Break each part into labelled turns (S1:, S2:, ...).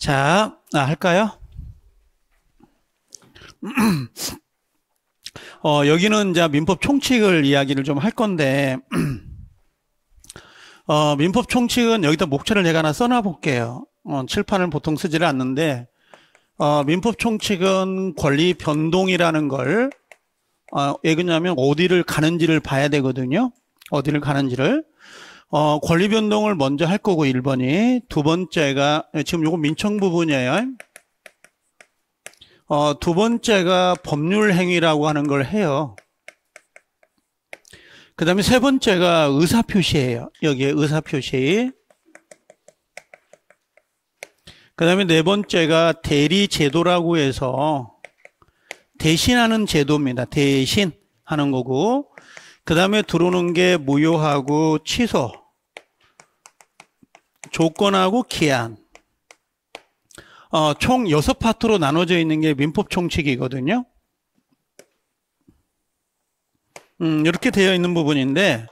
S1: 자, 아, 할까요? 어, 여기는 이제 민법 총칙을 이야기를 좀 할 건데, 어, 민법 총칙은 여기다 목차를 내가 하나 써놔 볼게요. 어, 칠판을 보통 쓰지를 않는데, 어, 민법 총칙은 권리 변동이라는 걸, 어, 왜 그러냐면 어디를 가는지를 봐야 되거든요. 어디를 가는지를. 어, 권리 변동을 먼저 할 거고 1번이 두 번째가 예, 지금 요거 민청 부분이에요. 어, 두 번째가 법률 행위라고 하는 걸 해요. 그 다음에 세 번째가 의사 표시예요. 여기에 의사 표시. 그 다음에 네 번째가 대리 제도라고 해서 대신하는 제도입니다. 대신 하는 거고 그 다음에 들어오는 게 무효하고 취소 조건하고 기한 어, 총 6파트로 나눠져 있는 게 민법 총칙이거든요. 음, 이렇게 되어 있는 부분인데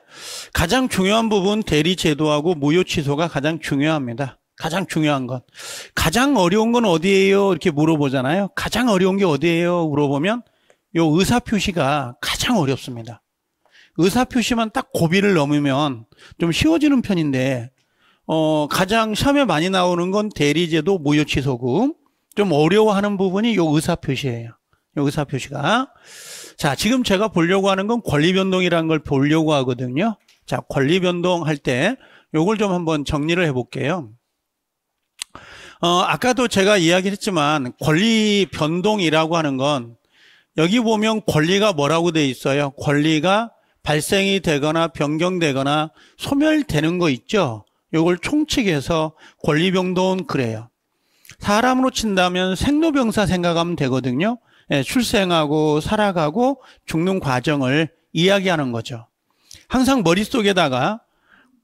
S1: 가장 중요한 부분 대리 제도하고 무효 취소가 가장 중요합니다. 가장 중요한 건 가장 어려운 건 어디예요? 이렇게 물어보잖아요. 가장 어려운 게 어디예요? 물어보면 요 의사 표시가 가장 어렵습니다. 의사 표시만 딱 고비를 넘으면 좀 쉬워지는 편인데 어, 가장 샵에 많이 나오는 건 대리제도 무효취소금. 좀 어려워하는 부분이 요 의사표시예요. 요 의사표시가. 자, 지금 제가 보려고 하는 건 권리변동이라는 걸 보려고 하거든요. 자, 권리변동 할때 요걸 좀 한번 정리를 해볼게요. 어, 아까도 제가 이야기 했지만 권리변동이라고 하는 건 여기 보면 권리가 뭐라고 돼 있어요? 권리가 발생이 되거나 변경되거나 소멸되는 거 있죠? 이걸 총칙에서 권리병도원 그래요. 사람으로 친다면 생로병사 생각하면 되거든요. 예, 출생하고 살아가고 죽는 과정을 이야기하는 거죠. 항상 머릿속에다가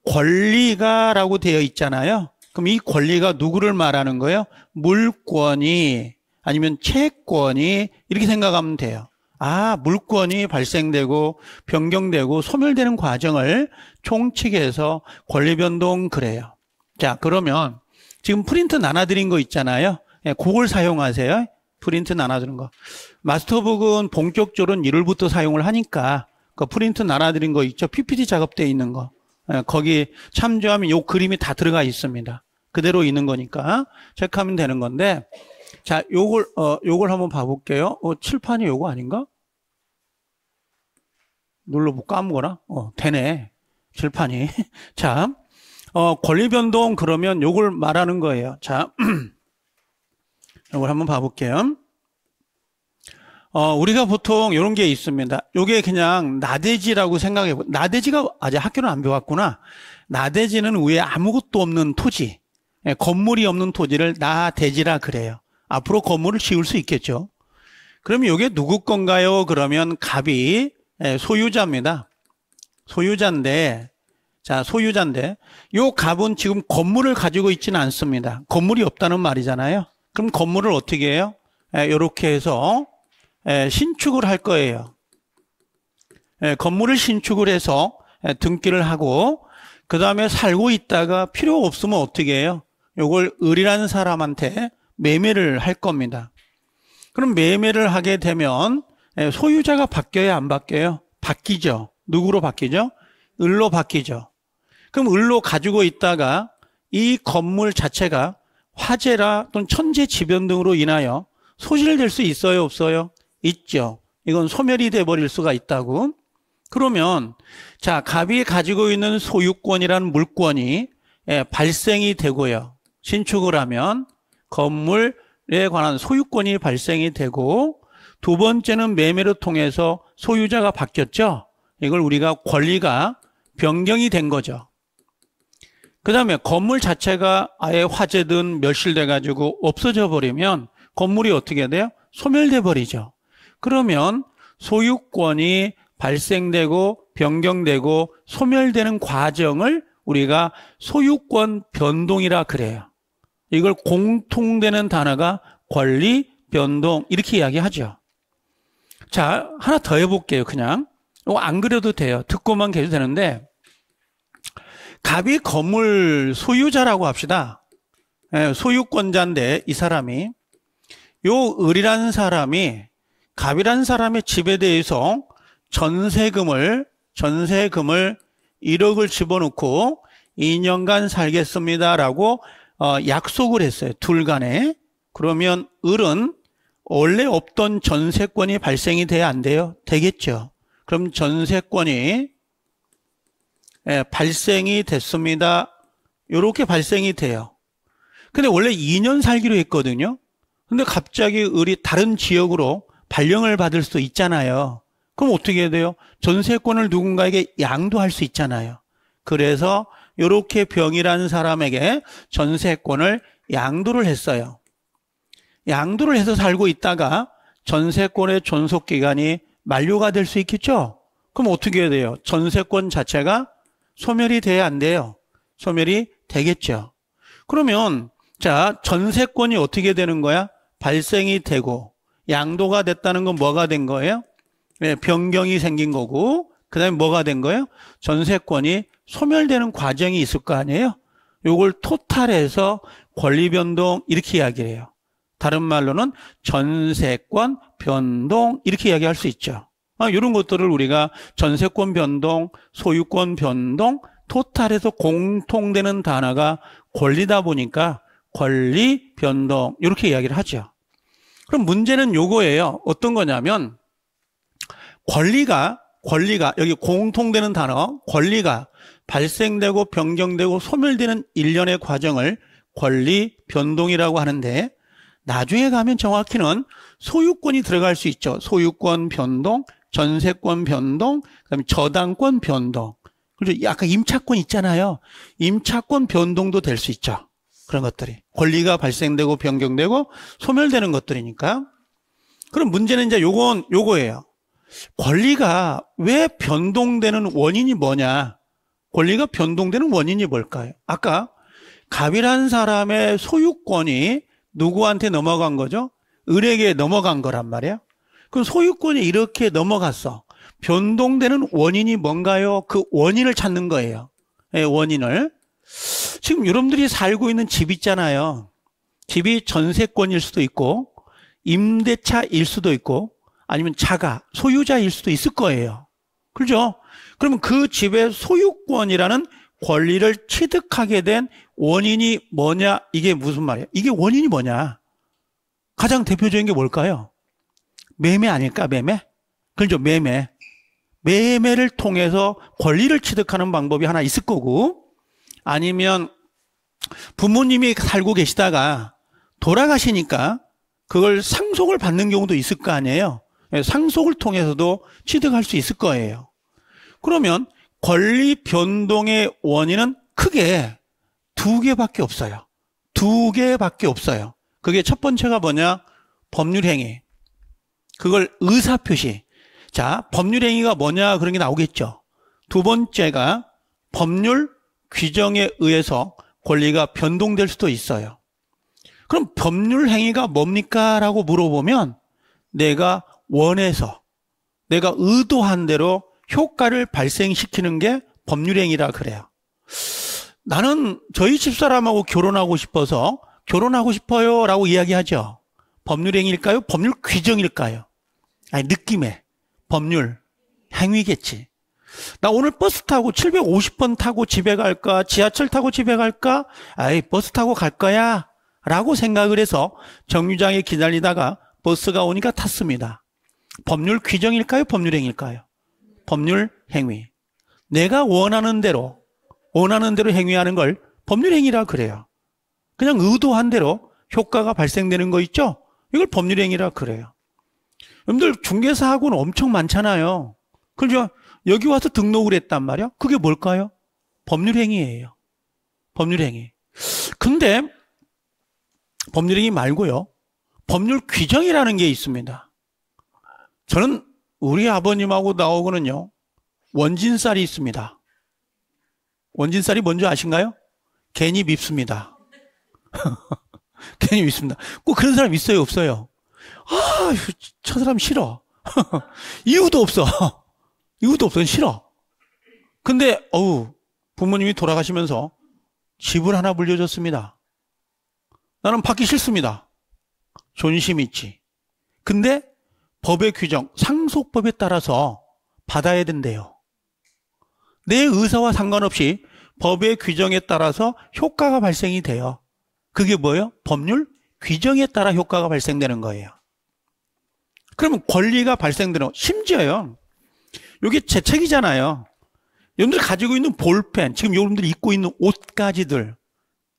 S1: 권리가라고 되어 있잖아요. 그럼 이 권리가 누구를 말하는 거예요? 물권이 아니면 채권이 이렇게 생각하면 돼요. 아, 물권이 발생되고 변경되고 소멸되는 과정을 총칙에서 권리변동 그래요. 자, 그러면 지금 프린트 나눠드린 거 있잖아요. 예, 그걸 사용하세요. 프린트 나눠드는 거. 마스터북은 본격적으로 1월부터 사용을 하니까 그 프린트 나눠드린 거 있죠. PPT 작업되어 있는 거. 예, 거기 참조하면 요 그림이 다 들어가 있습니다. 그대로 있는 거니까 체크하면 되는 건데 자 요걸 어 요걸 한번 봐볼게요. 어 칠판이 요거 아닌가? 눌러보고 까무거나 어, 되네. 실판이. 자, 어, 권리변동 그러면 요걸 말하는 거예요. 자, 요걸 한번 봐볼게요. 어, 우리가 보통 이런 게 있습니다. 요게 그냥 나대지라고 생각해. 나대지가 아직 학교는 안 배웠구나. 나대지는 위에 아무것도 없는 토지, 예, 건물이 없는 토지를 나대지라 그래요. 앞으로 건물을 지을 수 있겠죠. 그러면 요게 누구 건가요? 그러면 갑이 네, 소유자입니다. 소유자인데 자, 소유자인데 요 갑은 지금 건물을 가지고 있지는 않습니다. 건물이 없다는 말이잖아요. 그럼 건물을 어떻게 해요? 이렇게 예, 해서 에, 예, 신축을 할 거예요. 에, 예, 건물을 신축을 해서 에, 등기를 하고 그 다음에 살고 있다가 필요 없으면 어떻게 해요? 요걸 을이라는 사람한테 매매를 할 겁니다. 그럼 매매를 하게 되면 예, 소유자가 바뀌어요안 바뀌어요? 바뀌죠. 누구로 바뀌죠? 을로 바뀌죠. 그럼 을로 가지고 있다가 이 건물 자체가 화재라 또는 천재 지변 등으로 인하여 소실될 수 있어요, 없어요? 있죠. 이건 소멸이 돼 버릴 수가 있다고. 그러면 자, 갑이 가지고 있는 소유권이라는 물권이 예, 발생이 되고요. 신축을 하면 건물에 관한 소유권이 발생이 되고 두 번째는 매매로 통해서 소유자가 바뀌었죠. 이걸 우리가 권리가 변경이 된 거죠. 그 다음에 건물 자체가 아예 화재든 멸실돼가지고 없어져 버리면 건물이 어떻게 돼요? 소멸돼 버리죠. 그러면 소유권이 발생되고 변경되고 소멸되는 과정을 우리가 소유권 변동이라 그래요. 이걸 공통되는 단어가 권리 변동 이렇게 이야기하죠. 자, 하나 더 해볼게요, 그냥. 이거 안 그려도 돼요. 듣고만 계셔도 되는데, 갑이 건물 소유자라고 합시다. 예, 소유권자인데, 이 사람이. 요 을이라는 사람이 갑이라는 사람의 집에 대해서 전세금을, 전세금을 1억을 집어넣고 2년간 살겠습니다라고 어, 약속을 했어요. 둘 간에. 그러면 을은 원래 없던 전세권이 발생이 돼야 안 돼요? 되겠죠. 그럼 전세권이 예, 발생이 됐습니다. 이렇게 발생이 돼요. 근데 원래 2년 살기로 했거든요. 근데 갑자기 우리 다른 지역으로 발령을 받을 수 있잖아요. 그럼 어떻게 해야 돼요? 전세권을 누군가에게 양도할 수 있잖아요. 그래서 이렇게 병이라는 사람에게 전세권을 양도를 했어요. 양도를 해서 살고 있다가 전세권의 존속 기간이 만료가 될 수 있겠죠? 그럼 어떻게 해야 돼요? 전세권 자체가 소멸이 돼야 안 돼요? 소멸이 되겠죠. 그러면 자, 전세권이 어떻게 되는 거야? 발생이 되고 양도가 됐다는 건 뭐가 된 거예요? 네, 변경이 생긴 거고 그 다음에 뭐가 된 거예요? 전세권이 소멸되는 과정이 있을 거 아니에요? 요걸 토탈해서 권리변동 이렇게 이야기해요. 다른 말로는 전세권 변동 이렇게 이야기할 수 있죠. 아, 이런 것들을 우리가 전세권 변동, 소유권 변동, 토탈에서 공통되는 단어가 권리다 보니까 권리 변동 이렇게 이야기를 하죠. 그럼 문제는 요거예요. 어떤 거냐면 권리가 권리가 여기 공통되는 단어 권리가 발생되고 변경되고 소멸되는 일련의 과정을 권리 변동이라고 하는데 나중에 가면 정확히는 소유권이 들어갈 수 있죠. 소유권 변동, 전세권 변동, 그다음에 저당권 변동. 그리고 약간 임차권 있잖아요. 임차권 변동도 될 수 있죠. 그런 것들이 권리가 발생되고 변경되고 소멸되는 것들이니까. 그럼 문제는 이제 요건 요거예요. 권리가 왜 변동되는 원인이 뭐냐? 권리가 변동되는 원인이 뭘까요? 아까 갑이란 사람의 소유권이 누구한테 넘어간 거죠? 을에 넘어간 거란 말이에요. 그럼 소유권이 이렇게 넘어갔어. 변동되는 원인이 뭔가요? 그 원인을 찾는 거예요. 예, 원인을. 지금 여러분들이 살고 있는 집 있잖아요. 집이 전세권일 수도 있고, 임대차일 수도 있고, 아니면 차가 소유자일 수도 있을 거예요. 그죠? 그러면 그 집의 소유권이라는 권리를 취득하게 된 원인이 뭐냐? 이게 무슨 말이에요? 이게 원인이 뭐냐? 가장 대표적인 게 뭘까요? 매매 아닐까? 매매? 그렇죠. 매매. 매매를 통해서 권리를 취득하는 방법이 하나 있을 거고 아니면 부모님이 살고 계시다가 돌아가시니까 그걸 상속을 받는 경우도 있을 거 아니에요. 예, 상속을 통해서도 취득할 수 있을 거예요. 그러면 권리 변동의 원인은 크게 두 개밖에 없어요. 두 개밖에 없어요. 그게 첫 번째가 뭐냐? 법률행위. 그걸 의사표시. 자, 법률행위가 뭐냐? 그런 게 나오겠죠. 두 번째가 법률 규정에 의해서 권리가 변동될 수도 있어요. 그럼 법률 행위가 뭡니까? 라고 물어보면 내가 원해서 내가 의도한 대로 효과를 발생시키는 게 법률행위라 그래요. 나는 저희 집사람하고 결혼하고 싶어서 결혼하고 싶어요 라고 이야기하죠. 법률행위일까요? 법률 규정일까요? 아니, 느낌에. 법률. 행위겠지. 나 오늘 버스 타고 750번 타고 집에 갈까? 지하철 타고 집에 갈까? 아이, 버스 타고 갈 거야. 라고 생각을 해서 정류장에 기다리다가 버스가 오니까 탔습니다. 법률 규정일까요? 법률행위일까요? 법률 행위. 내가 원하는 대로, 원하는 대로 행위하는 걸 법률 행위라 그래요. 그냥 의도한 대로 효과가 발생되는 거 있죠? 이걸 법률 행위라 그래요. 여러분들 중개사 학원 엄청 많잖아요. 그죠? 여기 와서 등록을 했단 말이야. 그게 뭘까요? 법률 행위예요. 법률 행위. 근데 법률 행위 말고요. 법률 규정이라는 게 있습니다. 저는 우리 아버님하고 나오고는요, 원진쌀이 있습니다. 원진쌀이 뭔지 아신가요? 괜히 밉습니다. 괜히 밉습니다. 꼭 그런 사람 있어요, 없어요? 아, 저 사람 싫어. 이유도 없어. 이유도 없어. 싫어. 근데, 어우, 부모님이 돌아가시면서 집을 하나 물려줬습니다. 나는 받기 싫습니다. 존심 있지. 근데 법의 규정, 상속법에 따라서 받아야 된대요. 내 의사와 상관없이 법의 규정에 따라서 효과가 발생이 돼요. 그게 뭐예요? 법률 규정에 따라 효과가 발생되는 거예요. 그러면 권리가 발생되는 심지어요. 이게 제 책이잖아요. 여러분들 가지고 있는 볼펜, 지금 여러분들 입고 있는 옷까지들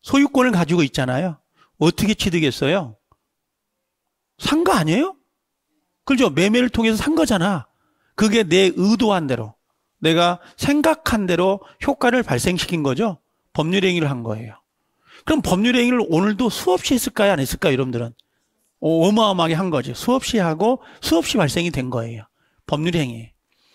S1: 소유권을 가지고 있잖아요. 어떻게 취득했어요? 산 거 아니에요? 그렇죠. 매매를 통해서 산 거잖아. 그게 내 의도한 대로 내가 생각한 대로 효과를 발생시킨 거죠. 법률행위를 한 거예요. 그럼 법률행위를 오늘도 수없이 했을까요? 안 했을까요? 여러분들은 어, 어마어마하게 한거죠 수없이 하고 수없이 발생이 된 거예요. 법률행위.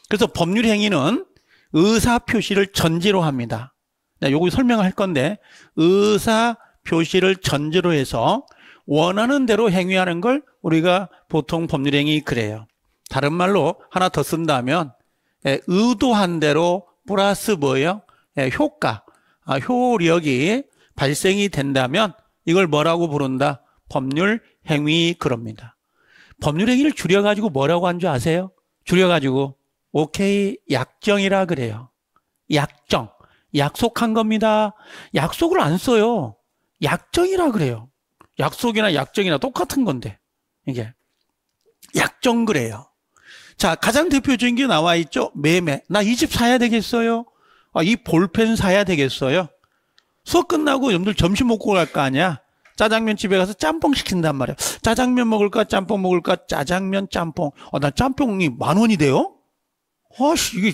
S1: 그래서 법률행위는 의사표시를 전제로 합니다. 요거 설명을 할 건데 의사표시를 전제로 해서 원하는 대로 행위하는 걸 우리가 보통 법률행위 그래요. 다른 말로 하나 더 쓴다면 예, 의도한 대로 플러스 뭐예요? 예, 효과, 아, 효력이 발생이 된다면 이걸 뭐라고 부른다? 법률 행위 그럽니다. 법률 행위를 줄여가지고 뭐라고 한 줄 아세요? 줄여가지고 오케이 약정이라 그래요. 약정, 약속한 겁니다. 약속을 안 써요. 약정이라 그래요. 약속이나 약정이나 똑같은 건데 이게 약정 그래요. 자 가장 대표적인 게 나와 있죠. 매매. 나 이 집 사야 되겠어요. 아, 이 볼펜 사야 되겠어요. 수업 끝나고 여러분들 점심 먹고 갈 거 아니야. 짜장면 집에 가서 짬뽕 시킨단 말이야. 짜장면 먹을까 짬뽕 먹을까 짜장면 짬뽕. 아, 나 짬뽕이 만 원이 돼요? 아씨 이게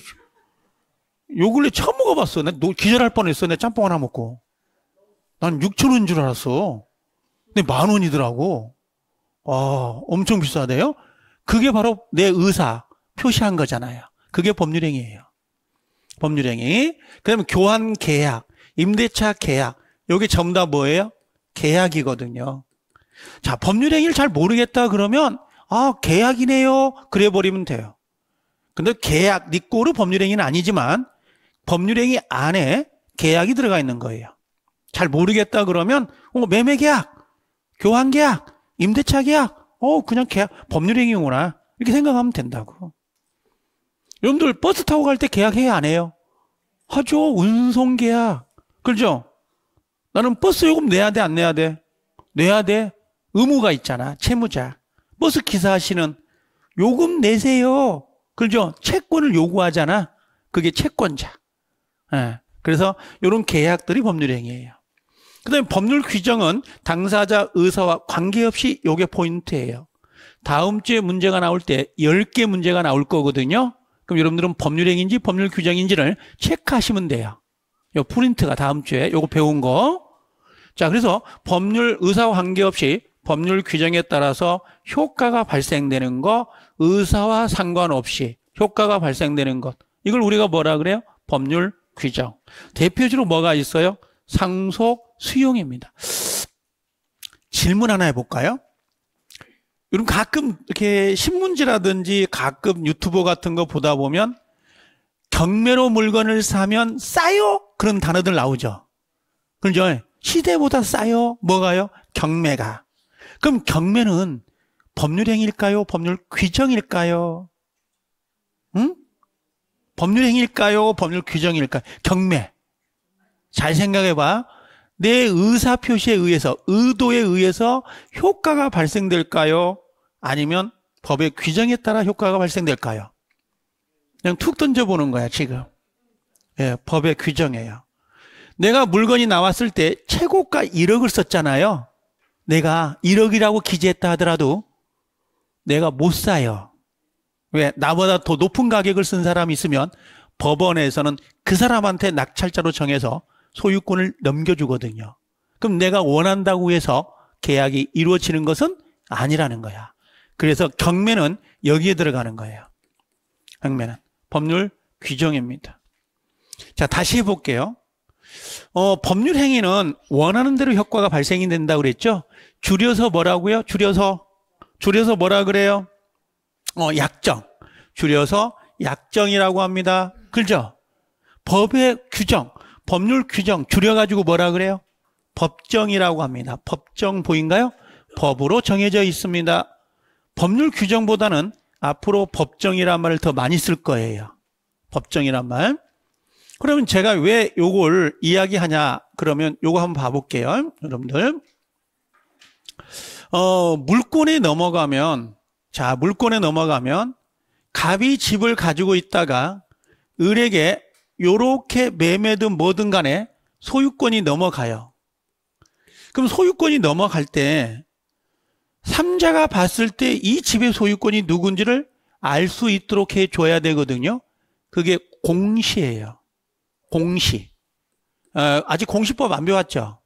S1: 요 근래 처음 먹어봤어. 나 기절할 뻔했어. 내 짬뽕 하나 먹고. 난 6천 원인 줄 알았어. 근데 네, 만 원이더라고. 아, 엄청 비싸대요. 그게 바로 내 의사 표시한 거잖아요. 그게 법률행위예요. 법률행위. 그러면 교환 계약, 임대차 계약. 여기 전부 뭐예요? 계약이거든요. 자, 법률행위를 잘 모르겠다 그러면 아, 계약이네요. 그래 버리면 돼요. 근데 계약, 니꼬르 법률행위는 아니지만 법률행위 안에 계약이 들어가 있는 거예요. 잘 모르겠다 그러면 어, 매매계약 교환 계약, 임대차 계약, 어, 그냥 계약, 법률 행위구나. 이렇게 생각하면 된다고. 여러분들 버스 타고 갈 때 계약해야 안 해요? 하죠. 운송 계약. 그죠? 나는 버스 요금 내야 돼, 안 내야 돼? 내야 돼? 의무가 있잖아. 채무자. 버스 기사 하시는 요금 내세요. 그죠? 채권을 요구하잖아. 그게 채권자. 예. 그래서 이런 계약들이 법률 행위예요. 그다음에 법률 규정은 당사자 의사와 관계없이 요게 포인트예요. 다음 주에 문제가 나올 때 10개 문제가 나올 거거든요. 그럼 여러분들은 법률행인지 위 법률 규정인지를 체크하시면 돼요. 요 프린트가 다음 주에 요거 배운 거. 자, 그래서 법률 의사와 관계없이 법률 규정에 따라서 효과가 발생되는 거, 의사와 상관없이 효과가 발생되는 것. 이걸 우리가 뭐라 그래요? 법률 규정. 대표적으로 뭐가 있어요? 상속, 수용입니다. 질문 하나 해볼까요? 여러분 가끔 이렇게 신문지라든지 가끔 유튜버 같은 거 보다 보면 경매로 물건을 사면 싸요? 그런 단어들 나오죠. 그죠? 시대보다 싸요? 뭐가요? 경매가. 그럼 경매는 법률행위일까요? 법률 규정일까요? 응? 법률행위일까요? 법률 규정일까요? 경매. 잘 생각해봐. 내 의사표시에 의해서, 의도에 의해서 효과가 발생될까요? 아니면 법의 규정에 따라 효과가 발생될까요? 그냥 툭 던져보는 거야, 지금. 예, 법의 규정이에요. 내가 물건이 나왔을 때 최고가 1억을 썼잖아요. 내가 1억이라고 기재했다 하더라도 내가 못 사요. 왜? 나보다 더 높은 가격을 쓴 사람이 있으면 법원에서는 그 사람한테 낙찰자로 정해서 소유권을 넘겨주거든요. 그럼 내가 원한다고 해서 계약이 이루어지는 것은 아니라는 거야. 그래서 경매는 여기에 들어가는 거예요. 경매는 법률 규정입니다. 자, 다시 해볼게요. 어, 법률 행위는 원하는 대로 효과가 발생이 된다 고 그랬죠? 줄여서 뭐라고요? 줄여서 줄여서 뭐라 그래요? 어, 약정. 줄여서 약정이라고 합니다. 그죠? 법의 규정. 법률 규정 줄여가지고 뭐라 그래요? 법정이라고 합니다. 법정 보인가요? 법으로 정해져 있습니다. 법률 규정보다는 앞으로 법정이란 말을 더 많이 쓸 거예요. 법정이란 말. 그러면 제가 왜 요걸 이야기하냐? 그러면 요거 한번 봐볼게요. 여러분들. 어, 물권에 넘어가면, 자, 물권에 넘어가면, 갑이 집을 가지고 있다가 을에게 요렇게 매매든 뭐든 간에 소유권이 넘어가요. 그럼 소유권이 넘어갈 때 삼자가 봤을 때 이 집의 소유권이 누군지를 알 수 있도록 해줘야 되거든요. 그게 공시예요. 공시. 어, 아직 공시법 안 배웠죠?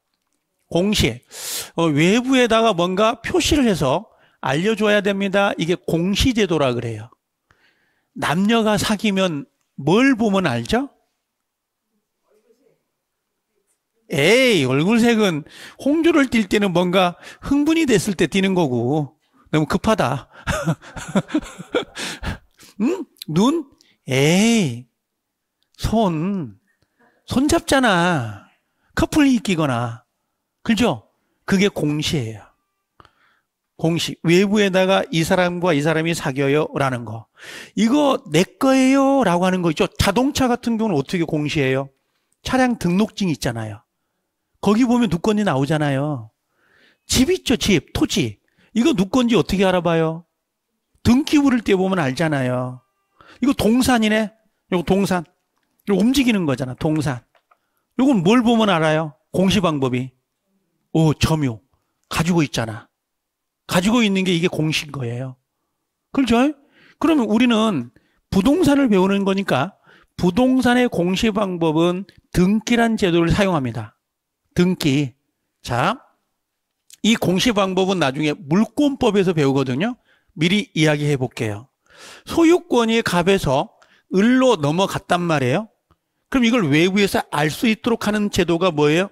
S1: 공시. 어, 외부에다가 뭔가 표시를 해서 알려줘야 됩니다. 이게 공시제도라 그래요. 남녀가 사귀면 뭘 보면 알죠? 에이, 얼굴색은 홍조를 띌 때는 뭔가 흥분이 됐을 때 띄는 거고, 너무 급하다. 응? 음? 눈? 에이, 손. 손 잡잖아. 커플이 끼거나. 그죠? 그게 공시예요. 공시 외부에다가 이 사람과 이 사람이 사겨요. 라는 거. 이거 내 거예요. 라고 하는 거 있죠? 자동차 같은 경우는 어떻게 공시해요 차량 등록증 있잖아요. 거기 보면 누건이 나오잖아요. 집 있죠, 집, 토지. 이거 누건지 어떻게 알아봐요? 등기부를 떼보면 알잖아요. 이거 동산이네? 이거 동산. 이거 움직이는 거잖아, 동산. 이건 뭘 보면 알아요? 공시 방법이. 오, 점유. 가지고 있잖아. 가지고 있는 게 이게 공신 거예요. 그렇죠? 그러면 우리는 부동산을 배우는 거니까 부동산의 공시 방법은 등기란 제도를 사용합니다. 등기. 자, 이 공시 방법은 나중에 물권법에서 배우거든요. 미리 이야기해 볼게요. 소유권이 갑에서 을로 넘어갔단 말이에요. 그럼 이걸 외부에서 알 수 있도록 하는 제도가 뭐예요?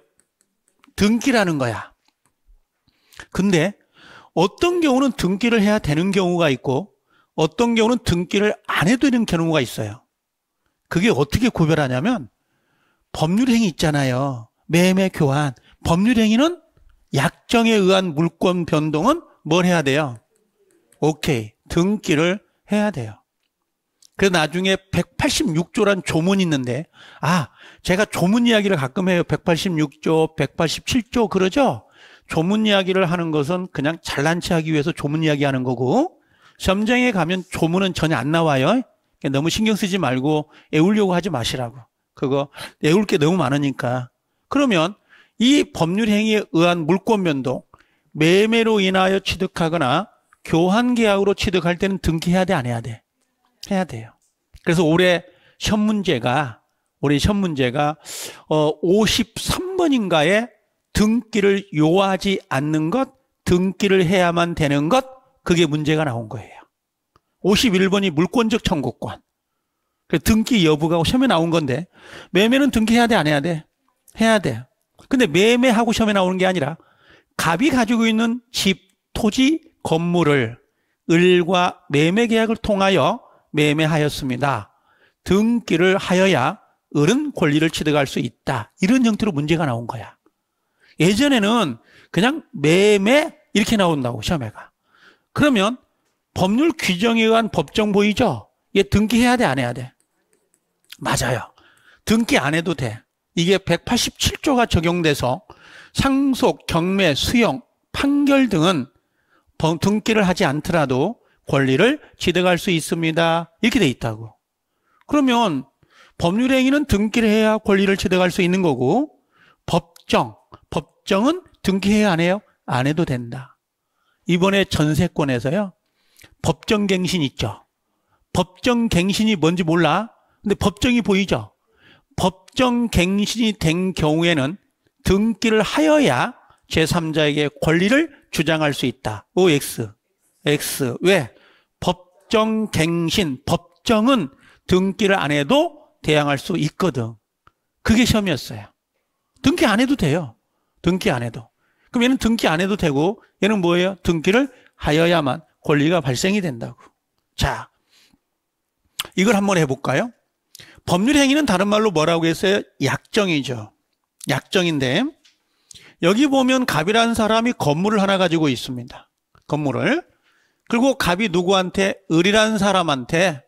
S1: 등기라는 거야. 근데 어떤 경우는 등기를 해야 되는 경우가 있고 어떤 경우는 등기를 안 해도 되는 경우가 있어요. 그게 어떻게 구별하냐면 법률 행위 있잖아요. 매매 교환, 법률 행위는 약정에 의한 물권 변동은 뭘 해야 돼요? 오케이. 등기를 해야 돼요. 그래서 나중에 186조란 조문이 있는데 아, 제가 조문 이야기를 가끔 해요. 186조, 187조 그러죠? 조문 이야기를 하는 것은 그냥 잘난 체 하기 위해서 조문 이야기 하는 거고 점쟁에 가면 조문은 전혀 안 나와요. 너무 신경 쓰지 말고 애우려고 하지 마시라고. 그거 애울 게 너무 많으니까 그러면 이 법률 행위에 의한 물권 변동, 매매로 인하여 취득하거나 교환 계약으로 취득할 때는 등기해야 돼, 안 해야 돼? 해야 돼요. 그래서 올해 현 문제가 올해 현 문제가 어 53번인가에 등기를 요하지 않는 것, 등기를 해야만 되는 것 그게 문제가 나온 거예요. 51번이 물권적 청구권. 그 등기 여부가 시험에 나온 건데 매매는 등기해야 돼, 안 해야 돼? 해야 돼. 근데 매매하고 시험에 나오는 게 아니라 갑이 가지고 있는 집, 토지, 건물을 을과 매매 계약을 통하여 매매하였습니다. 등기를 하여야 을은 권리를 취득할 수 있다. 이런 형태로 문제가 나온 거야. 예전에는 그냥 매매 이렇게 나온다고 시험에가. 그러면 법률 규정에 의한 법정 보이죠? 얘 등기해야 돼, 안 해야 돼? 맞아요. 등기 안 해도 돼. 이게 187조가 적용돼서 상속, 경매, 수용, 판결 등은 등기를 하지 않더라도 권리를 취득할 수 있습니다. 이렇게 돼 있다고. 그러면 법률 행위는 등기를 해야 권리를 취득할 수 있는 거고 법정, 법정은 등기해야 안 해요? 안 해도 된다. 이번에 전세권에서요. 법정 갱신 있죠. 법정 갱신이 뭔지 몰라? 근데 법정이 보이죠? 법정 갱신이 된 경우에는 등기를 하여야 제3자에게 권리를 주장할 수 있다. OX. X. 왜? 법정 갱신, 법정은 등기를 안 해도 대항할 수 있거든. 그게 시험이었어요. 등기 안 해도 돼요. 등기 안 해도. 그럼 얘는 등기 안 해도 되고, 얘는 뭐예요? 등기를 하여야만 권리가 발생이 된다고. 자, 이걸 한번 해볼까요? 법률 행위는 다른 말로 뭐라고 했어요? 약정이죠. 약정인데 여기 보면 갑이라는 사람이 건물을 하나 가지고 있습니다. 건물을. 그리고 갑이 누구한테 을이라는 사람한테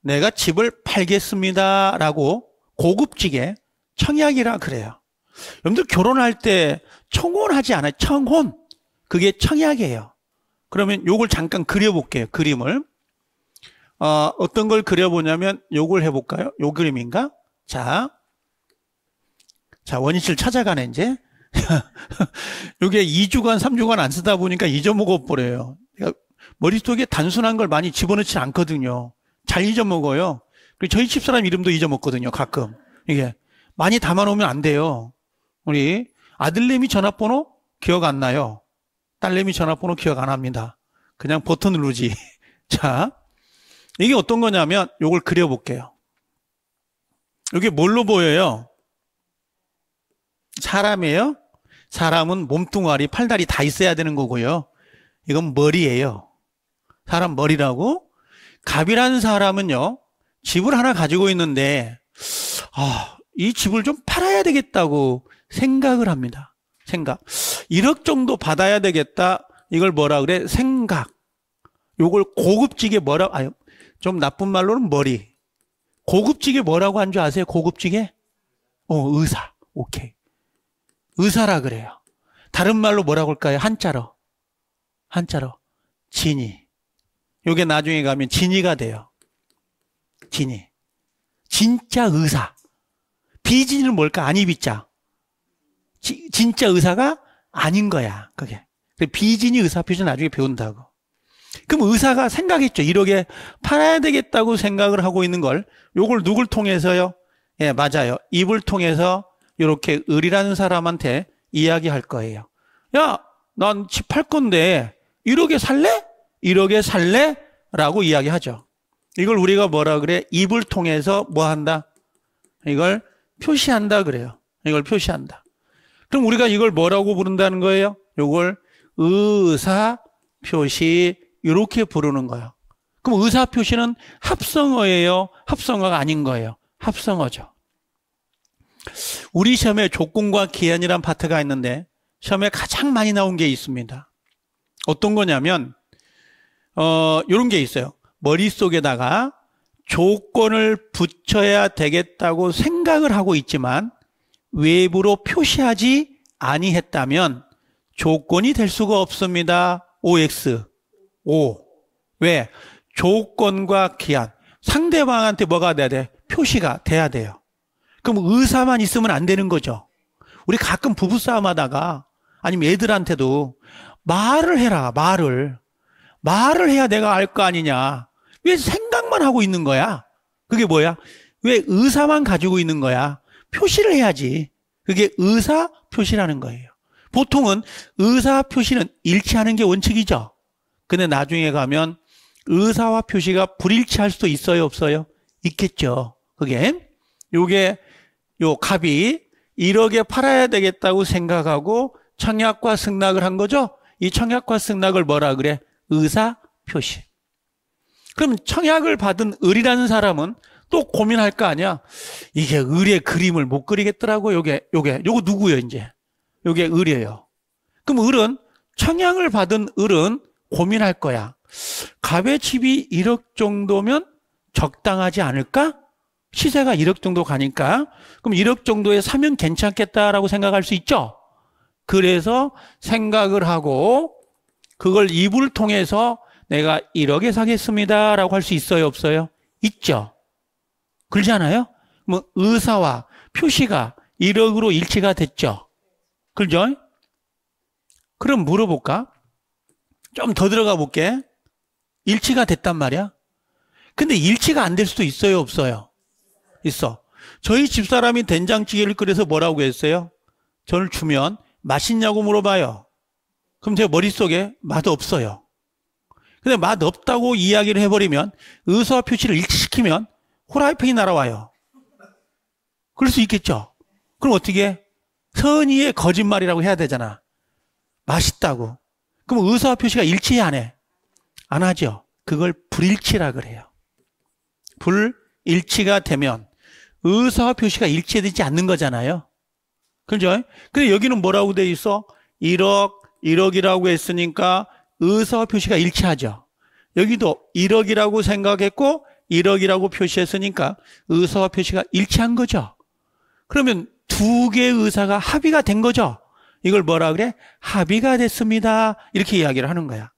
S1: 내가 집을 팔겠습니다라고 고급지게 청약이라 그래요. 여러분들 결혼할 때 청혼하지 않아요. 청혼. 그게 청약이에요. 그러면 요걸 잠깐 그려볼게요. 그림을. 어, 어떤 걸 그려보냐면 요걸 해볼까요? 요 그림인가? 자, 자 원위치를 찾아가네 이제. 이게 2주간, 3주간 안 쓰다 보니까 잊어먹어버려요. 그러니까 머릿속에 단순한 걸 많이 집어넣지 않거든요. 잘 잊어먹어요. 그리고 저희 집사람 이름도 잊어먹거든요, 가끔. 이게. 많이 담아놓으면 안 돼요. 우리 아들내미 전화번호 기억 안 나요. 딸내미 전화번호 기억 안 합니다. 그냥 버튼 누르지. 자, 이게 어떤 거냐면 요걸 그려볼게요. 이게 뭘로 보여요? 사람이에요? 사람은 몸뚱아리, 팔다리 다 있어야 되는 거고요. 이건 머리예요. 사람 머리라고. 갑이라는 사람은요. 집을 하나 가지고 있는데 아, 이 집을 좀 팔아야 되겠다고 생각을 합니다. 생각. 1억 정도 받아야 되겠다. 이걸 뭐라 그래? 생각. 요걸 고급지게 뭐라 아유 좀 나쁜 말로는 머리. 고급지게 뭐라고 한 줄 아세요? 고급지게? 어, 의사. 오케이. 의사라 그래요. 다른 말로 뭐라고 할까요? 한자로. 한자로. 진이. 요게 나중에 가면 진이가 돼요. 진이. 진짜 의사. 비진은 뭘까? 아니비자. 진짜 의사가 아닌 거야. 그게. 비진이 의사표준 나중에 배운다고. 그럼 의사가 생각했죠. 이억게 팔아야 되겠다고 생각을 하고 있는 걸 요걸 누굴 통해서요? 예, 맞아요. 입을 통해서 이렇게 을이라는 사람한테 이야기할 거예요. 야, 난 집 팔 건데 이억게 살래? 이억게 살래? 라고 이야기하죠. 이걸 우리가 뭐라 그래? 입을 통해서 뭐 한다? 이걸 표시한다 그래요. 이걸 표시한다. 그럼 우리가 이걸 뭐라고 부른다는 거예요? 이걸 의사 표시 이렇게 부르는 거예요. 그럼 의사 표시는 합성어예요? 합성어가 아닌 거예요? 합성어죠. 우리 시험에 조건과 기한이란 파트가 있는데 시험에 가장 많이 나온 게 있습니다. 어떤 거냐면 어, 이런 게 있어요. 머릿속에다가 조건을 붙여야 되겠다고 생각을 하고 있지만 외부로 표시하지 아니했다면 조건이 될 수가 없습니다. OX. 5. 왜? 조건과 기한. 상대방한테 뭐가 돼야 돼? 표시가 돼야 돼요. 그럼 의사만 있으면 안 되는 거죠. 우리 가끔 부부싸움 하다가 아니면 애들한테도 말을 해라, 말을. 말을 해야 내가 알 거 아니냐. 왜 생각만 하고 있는 거야? 그게 뭐야? 왜 의사만 가지고 있는 거야? 표시를 해야지. 그게 의사 표시라는 거예요. 보통은 의사 표시는 일치하는 게 원칙이죠. 근데 나중에 가면 의사와 표시가 불일치할 수도 있어요, 없어요? 있겠죠. 그게 요게 요 갑이 1억에 팔아야 되겠다고 생각하고 청약과 승낙을 한 거죠. 이 청약과 승낙을 뭐라 그래? 의사 표시. 그럼 청약을 받은 을이라는 사람은 또 고민할 거 아니야. 이게 을의 그림을 못 그리겠더라고. 요게 요게 요거 누구예요, 이제? 요게 을이에요. 그럼 을은 청약을 받은 을은 고민할 거야. 값의집이 1억 정도면 적당하지 않을까? 시세가 1억 정도 가니까 그럼 1억 정도에 사면 괜찮겠다라고 생각할 수 있죠. 그래서 생각을 하고 그걸 입을 통해서 내가 1억에 사겠습니다라고 할 수 있어요, 없어요? 있죠. 그러잖아요. 뭐 의사와 표시가 1억으로 일치가 됐죠. 그죠? 그럼 물어볼까? 좀더 들어가 볼게. 일치가 됐단 말이야. 근데 일치가 안 될 수도 있어요, 없어요? 있어. 저희 집사람이 된장찌개를 끓여서 뭐라고 했어요? 저를 주면 맛있냐고 물어봐요. 그럼 제 머릿속에 맛 없어요. 근데 맛 없다고 이야기를 해버리면 의사 표시를 일치시키면 호라이팬이 날아와요. 그럴 수 있겠죠. 그럼 어떻게? 선의의 거짓말이라고 해야 되잖아. 맛있다고. 그럼 의사와 표시가 일치해 안 해? 안 하죠. 그걸 불일치라 그래요. 불일치가 되면 의사와 표시가 일치되지 않는 거잖아요. 그죠? 근데 여기는 뭐라고 돼 있어? 1억, 1억이라고 했으니까 의사와 표시가 일치하죠. 여기도 1억이라고 생각했고 1억이라고 표시했으니까 의사와 표시가 일치한 거죠. 그러면 두 개의 의사가 합의가 된 거죠. 이걸 뭐라 그래? 합의가 됐습니다. 이렇게 이야기를 하는 거야.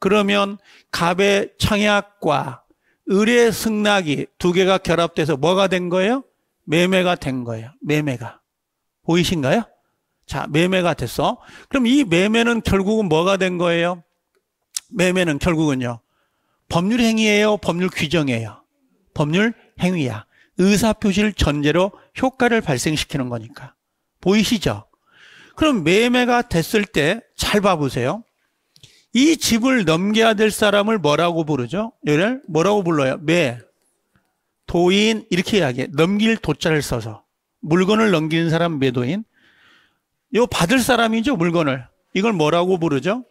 S1: 그러면 갑의 청약과 을의 승낙이 두 개가 결합돼서 뭐가 된 거예요? 매매가 된 거예요. 매매가. 보이신가요? 자, 매매가 됐어. 그럼 이 매매는 결국은 뭐가 된 거예요? 매매는 결국은요. 법률 행위예요, 법률 규정이에요. 법률 행위야. 의사 표시를 전제로 효과를 발생시키는 거니까. 보이시죠? 그럼 매매가 됐을 때 잘 봐보세요. 이 집을 넘겨야 될 사람을 뭐라고 부르죠? 얘를 뭐라고 불러요? 매, 도인 이렇게 이야기해. 넘길 도자를 써서. 물건을 넘기는 사람 매도인. 요 받을 사람이죠, 물건을. 이걸 뭐라고 부르죠?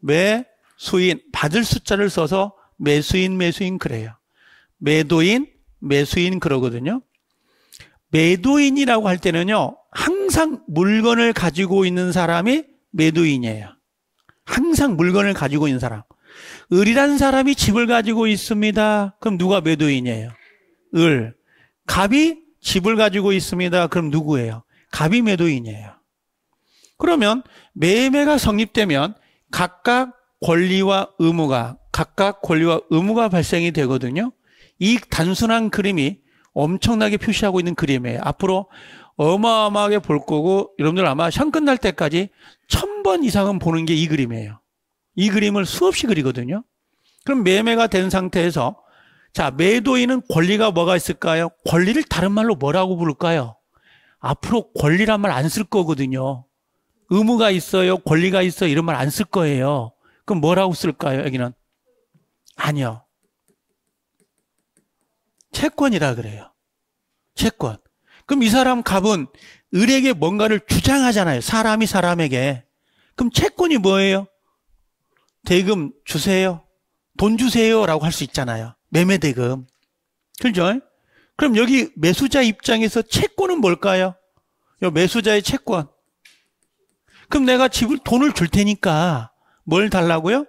S1: 매수인. 받을 숫자를 써서 매수인, 매수인 그래요. 매도인, 매수인 그러거든요. 매도인이라고 할 때는요. 항상 물건을 가지고 있는 사람이 매도인이에요. 항상 물건을 가지고 있는 사람. 을이란 사람이 집을 가지고 있습니다. 그럼 누가 매도인이에요? 을. 갑이 집을 가지고 있습니다. 그럼 누구예요? 갑이 매도인이에요. 그러면 매매가 성립되면 각각 권리와 의무가 각각 권리와 의무가 발생이 되거든요. 이 단순한 그림이 엄청나게 표시하고 있는 그림이에요. 앞으로 어마어마하게 볼 거고 여러분들 아마 현 끝날 때까지 천 번 이상은 보는 게 이 그림이에요. 이 그림을 수없이 그리거든요. 그럼 매매가 된 상태에서 자 매도인은 권리가 뭐가 있을까요? 권리를 다른 말로 뭐라고 부를까요? 앞으로 권리란 말 안 쓸 거거든요. 의무가 있어요, 권리가 있어 이런 말 안 쓸 거예요. 그럼 뭐라고 쓸까요? 여기는 아니요. 채권이라 그래요. 채권. 그럼 이 사람 갑은 을에게 뭔가를 주장하잖아요. 사람이 사람에게. 그럼 채권이 뭐예요? 대금 주세요. 돈 주세요라고 할 수 있잖아요. 매매 대금. 그죠? 그럼 여기 매수자 입장에서 채권은 뭘까요? 요 매수자의 채권. 그럼 내가 집을 돈을 줄 테니까 뭘 달라고요?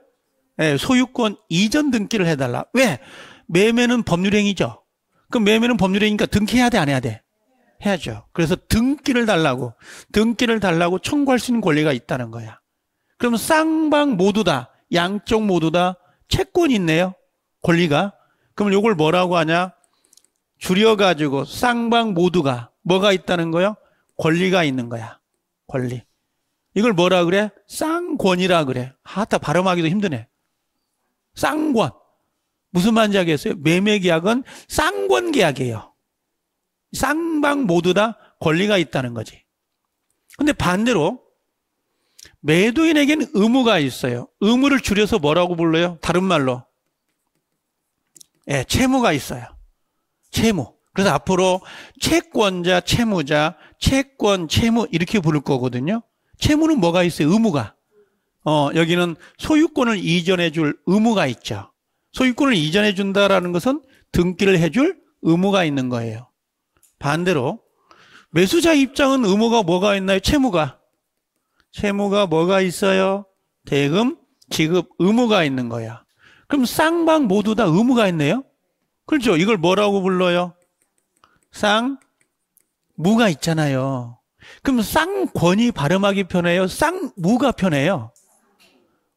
S1: 네, 소유권 이전 등기를 해달라. 왜? 매매는 법률행위죠. 그럼 매매는 법률행위니까 등기해야 돼, 안 해야 돼? 해야죠. 그래서 등기를 달라고 등기를 달라고 청구할 수 있는 권리가 있다는 거야. 그러면 쌍방 모두 다 양쪽 모두 다 채권이 있네요. 권리가. 그럼 이걸 뭐라고 하냐? 줄여가지고 쌍방 모두가 뭐가 있다는 거요? 권리가 있는 거야. 권리. 이걸 뭐라 그래? 쌍권이라 그래. 하다 아, 발음하기도 힘드네. 쌍권. 무슨 말인지 알겠어요? 매매 계약은 쌍권 계약이에요. 쌍방 모두 다 권리가 있다는 거지. 근데 반대로 매도인에겐 의무가 있어요. 의무를 줄여서 뭐라고 불러요? 다른 말로. 예, 채무가 있어요. 채무. 그래서 앞으로 채권자, 채무자, 채권, 채무 이렇게 부를 거거든요. 채무는 뭐가 있어요? 의무가. 어, 여기는 소유권을 이전해 줄 의무가 있죠. 소유권을 이전해 준다라는 것은 등기를 해 줄 의무가 있는 거예요. 반대로 매수자 입장은 의무가 뭐가 있나요? 채무가. 채무가 뭐가 있어요? 대금 지급 의무가 있는 거야. 그럼 쌍방 모두 다 의무가 있네요? 그렇죠. 이걸 뭐라고 불러요? 쌍, 무가 있잖아요. 그럼 쌍권이 발음하기 편해요? 쌍무가 편해요?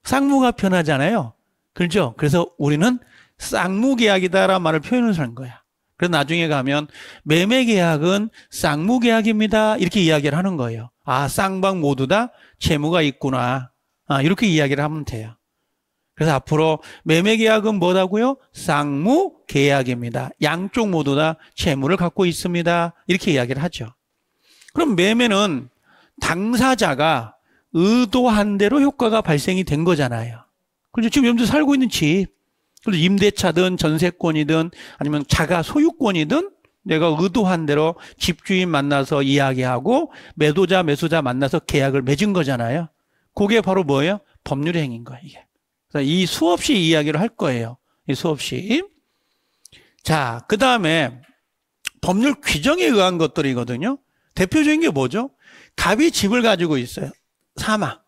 S1: 쌍무가 편하잖아요. 그렇죠. 그래서 우리는 쌍무계약이다라는 말을 표현을 한 거야. 그래서 나중에 가면 매매 계약은 쌍무 계약입니다. 이렇게 이야기를 하는 거예요. 아, 쌍방 모두 다 채무가 있구나. 아, 이렇게 이야기를 하면 돼요. 그래서 앞으로 매매 계약은 뭐라고요? 쌍무 계약입니다. 양쪽 모두 다 채무를 갖고 있습니다. 이렇게 이야기를 하죠. 그럼 매매는 당사자가 의도한 대로 효과가 발생이 된 거잖아요. 그죠 지금 여러 살고 있는 집, 그래서 임대차든 전세권이든 아니면 자가 소유권이든 내가 의도한 대로 집주인 만나서 이야기하고 매도자 매수자 만나서 계약을 맺은 거잖아요. 그게 바로 뭐예요? 법률 행인 위 거예요. 이게. 그래서 이 수없이 이야기를 할 거예요. 이 수없이. 자, 그 다음에 법률 규정에 의한 것들이거든요. 대표적인 게 뭐죠? 갑이 집을 가지고 있어요. 사망.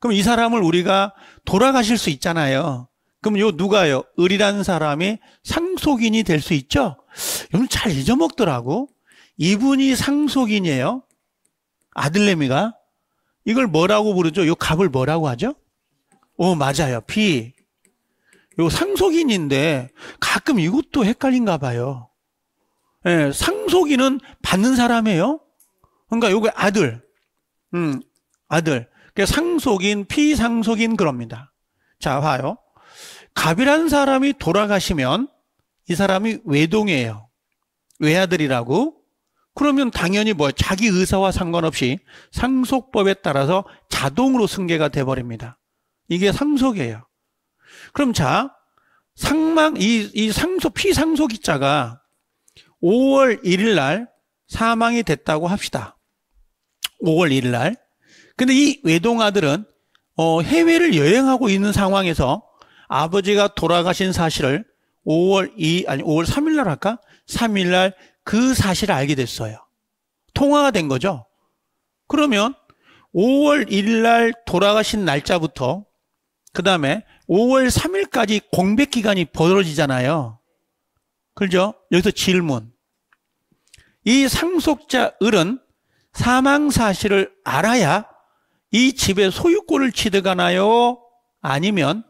S1: 그럼 이 사람을 우리가 돌아가실 수 있잖아요. 그럼 요 누가요? 을이라는 사람이 상속인이 될 수 있죠? 요즘 잘 잊어먹더라고. 이분이 상속인이에요. 아들내미가. 이걸 뭐라고 부르죠? 요 값을 뭐라고 하죠? 오, 어, 맞아요. 비. 요 상속인인데 가끔 이것도 헷갈린가 봐요. 예, 상속인은 받는 사람이에요. 그러니까 요게 아들. 음, 아들. 그 상속인, 피상속인 그럽니다. 자, 봐요. 갑이라는 사람이 돌아가시면 이 사람이 외동이에요. 외아들이라고. 그러면 당연히 뭐 자기 의사와 상관없이 상속법에 따라서 자동으로 승계가 돼 버립니다. 이게 상속이에요. 그럼 자, 상망 이 이 상속 피상속이자가 5월 1일 날 사망이 됐다고 합시다. 5월 1일 날. 근데 이 외동 아들은 어, 해외를 여행하고 있는 상황에서 아버지가 돌아가신 사실을 5월 2 아니 5월 3일 날 할까? 3일 날 그 사실을 알게 됐어요. 통화가 된 거죠. 그러면 5월 1일 날 돌아가신 날짜부터 그다음에 5월 3일까지 공백 기간이 벌어지잖아요. 그죠? 여기서 질문. 이 상속자 을은 사망 사실을 알아야 이 집의 소유권을 취득하나요? 아니면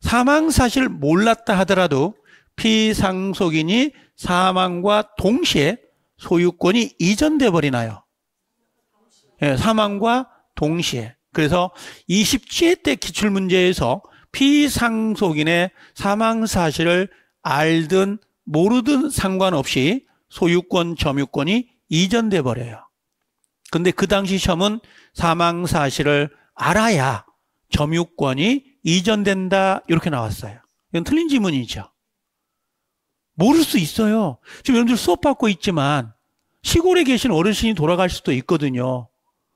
S1: 사망 사실 몰랐다 하더라도 피상속인이 사망과 동시에 소유권이 이전돼 버리나요? 예, 사망과 동시에. 그래서 2 7대 기출문제에서 피상속인의 사망 사실을 알든 모르든 상관없이 소유권, 점유권이 이전돼 버려요. 근데 그 당시 시험은 사망 사실을 알아야 점유권이 이전된다 이렇게 나왔어요. 이건 틀린 지문이죠. 모를 수 있어요. 지금 여러분들 수업 받고 있지만 시골에 계신 어르신이 돌아갈 수도 있거든요.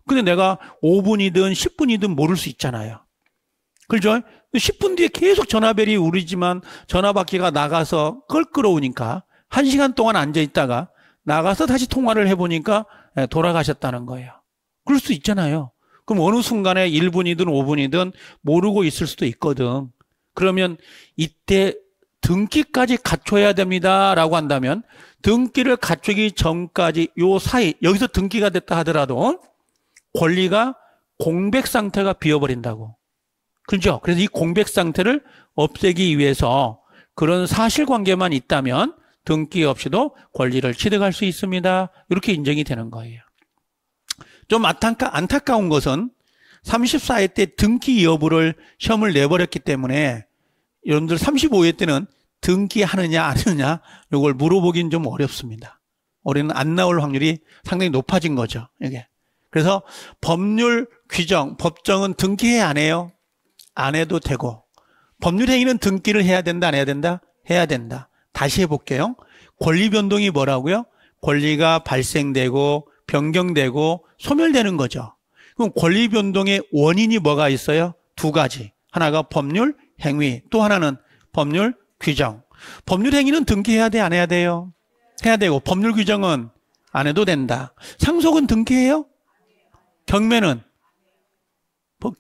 S1: 근데 내가 5분이든 10분이든 모를 수 있잖아요. 그죠? 10분 뒤에 계속 전화벨이 울리지만 전화받기가 나가서 껄끄러우니까 1시간 동안 앉아있다가 나가서 다시 통화를 해보니까 예, 돌아가셨다는 거예요. 그럴 수 있잖아요. 그럼 어느 순간에 1분이든 5분이든 모르고 있을 수도 있거든. 그러면 이때 등기까지 갖춰야 됩니다라고 한다면 등기를 갖추기 전까지 요 사이 여기서 등기가 됐다 하더라도 권리가 공백 상태가 비어버린다고. 그죠? 그래서 이 공백 상태를 없애기 위해서 그런 사실관계만 있다면 등기 없이도 권리를 취득할 수 있습니다. 이렇게 인정이 되는 거예요. 좀 안타까, 안타까운 것은 34회 때 등기 여부를 시험을 내버렸기 때문에 여러분들 35회 때는 등기하느냐 아 하느냐 이걸 물어보긴 좀 어렵습니다. 올해는 안 나올 확률이 상당히 높아진 거죠. 이게. 그래서 법률 규정, 법정은 등기해 안 해요? 안 해도 되고 법률 행위는 등기를 해야 된다 안 해야 된다? 해야 된다. 다시 해볼게요. 권리 변동이 뭐라고요? 권리가 발생되고 변경되고 소멸되는 거죠. 그럼 권리 변동의 원인이 뭐가 있어요? 두 가지. 하나가 법률, 행위. 또 하나는 법률, 규정. 법률 행위는 등기해야 돼, 안 해야 돼요? 해야 되고, 법률 규정은 안 해도 된다. 상속은 등기해요? 경매는?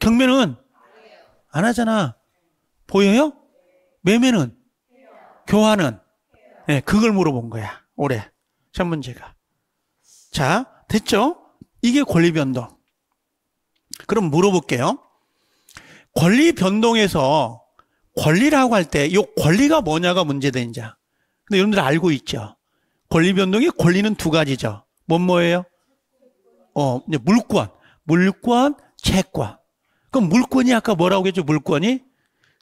S1: 경매는? 안 하잖아. 보여요? 매매는? 교환은? 네, 그걸 물어본 거야. 올해. 첫 문제가. 자, 됐죠? 이게 권리 변동. 그럼 물어볼게요. 권리 변동에서 권리라고 할때이 권리가 뭐냐가 문제다 이 근데 여러분들 알고 있죠. 권리 변동의 권리는 두 가지죠. 뭔 뭐예요? 어, 물권, 물권, 채권. 그럼 물권이 아까 뭐라고 했죠? 물권이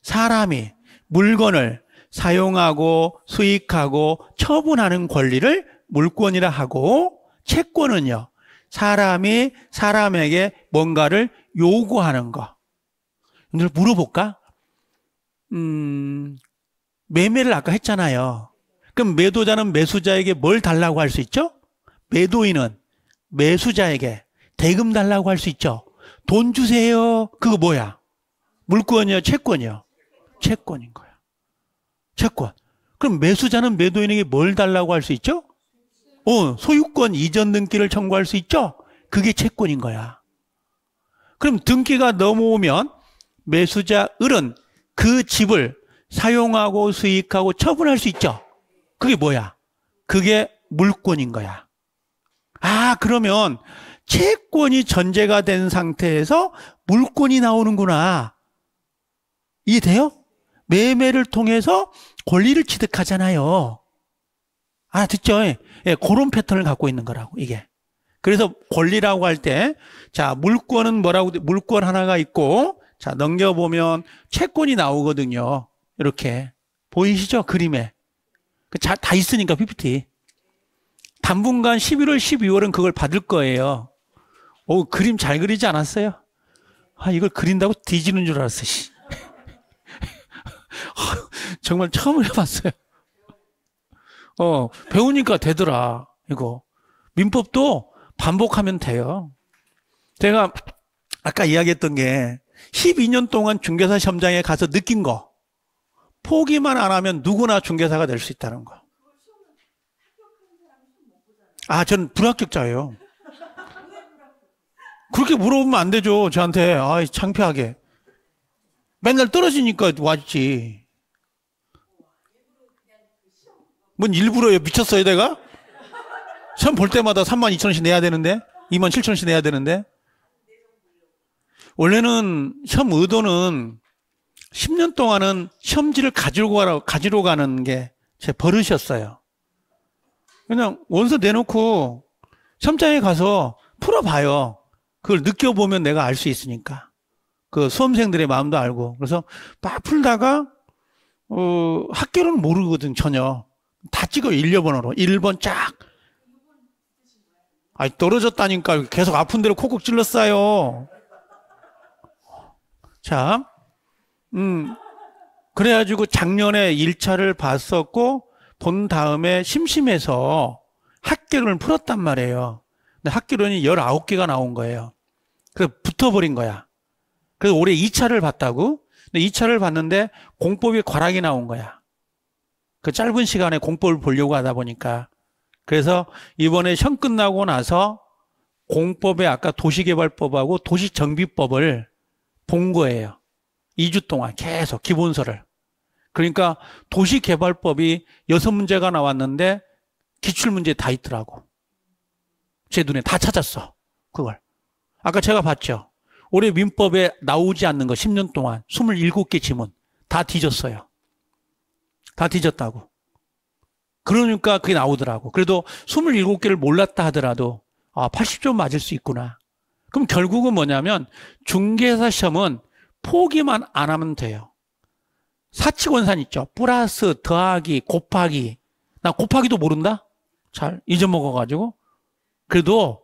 S1: 사람이 물건을 사용하고 수익하고 처분하는 권리를 물권이라 하고 채권은요. 사람이 사람에게 뭔가를 요구하는 거. 오늘 물어볼까? 음, 매매를 아까 했잖아요. 그럼 매도자는 매수자에게 뭘 달라고 할 수 있죠? 매도인은 매수자에게 대금 달라고 할 수 있죠. 돈 주세요. 그거 뭐야? 물권이요, 채권이요. 채권인 거야. 채권. 그럼 매수자는 매도인에게 뭘 달라고 할 수 있죠? 어, 소유권 이전 등기를 청구할 수 있죠? 그게 채권인 거야. 그럼 등기가 넘어오면 매수자 을은 그 집을 사용하고 수익하고 처분할 수 있죠? 그게 뭐야? 그게 물권인 거야. 아, 그러면 채권이 전제가 된 상태에서 물권이 나오는구나. 이해돼요? 매매를 통해서 권리를 취득하잖아요. 아, 듣죠? 예, 그런 패턴을 갖고 있는 거라고 이게. 그래서 권리라고 할때 자, 물권은 뭐라고 물권 하나가 있고 자, 넘겨 보면 채권이 나오거든요. 이렇게 보이시죠? 그림에. 그 자, 다 있으니까 PPT. 당분간 11월, 12월은 그걸 받을 거예요. 오, 그림 잘 그리지 않았어요? 아, 이걸 그린다고 뒤지는 줄 알았어, 씨. 아, 정말 처음 해봤어요. 어, 배우니까 되더라. 이거. 민법도 반복하면 돼요. 제가 아까 이야기했던 게 12년 동안 중개사 시험장에 가서 느낀 거. 포기만 안 하면 누구나 중개사가 될 수 있다는 거. 아, 저는 불합격자예요. 그렇게 물어보면 안 되죠. 저한테. 아이, 창피하게. 맨날 떨어지니까 왔지. 뭔 일부러 요 미쳤어요 내가? 처음 볼 때마다 3만 2천 원씩 내야 되는데 2만 7천 원씩 내야 되는데 원래는 시험 의도는 10년 동안은 시험지를 가지고 가라, 가지러 가는 게 제 버릇이었어요. 그냥 원서 내놓고 시험장에 가서 풀어봐요. 그걸 느껴보면 내가 알 수 있으니까. 그 수험생들의 마음도 알고. 그래서 막 풀다가, 어, 학교는 모르거든, 전혀. 다 찍어요. 일려번으로 1번 쫙. 아니, 떨어졌다니까. 계속 아픈 데로 콕콕 찔렀어요. 자, 음. 그래가지고 작년에 1차를 봤었고, 본 다음에 심심해서 학기론 풀었단 말이에요. 근데 학기론이 19개가 나온 거예요. 그래서 붙어버린 거야. 그래서 올해 2차를 봤다고? 근데 2차를 봤는데 공법이 과락이 나온 거야. 그 짧은 시간에 공법을 보려고 하다 보니까 그래서 이번에 시험 끝나고 나서 공법에 아까 도시개발법하고 도시정비법을 본 거예요. 2주 동안 계속 기본서를. 그러니까 도시개발법이 여섯 문제가 나왔는데 기출문제 다 있더라고. 제 눈에 다 찾았어. 그걸. 아까 제가 봤죠. 올해 민법에 나오지 않는 거 10년 동안 27개 지문 다 뒤졌어요. 다 뒤졌다고. 그러니까 그게 나오더라고. 그래도 27개를 몰랐다 하더라도 아, 80점 맞을 수 있구나. 그럼 결국은 뭐냐면 중개사 시험은 포기만 안 하면 돼요. 사치권산 있죠. 플러스, 더하기, 곱하기. 나 곱하기도 모른다? 잘 잊어먹어가지고. 그래도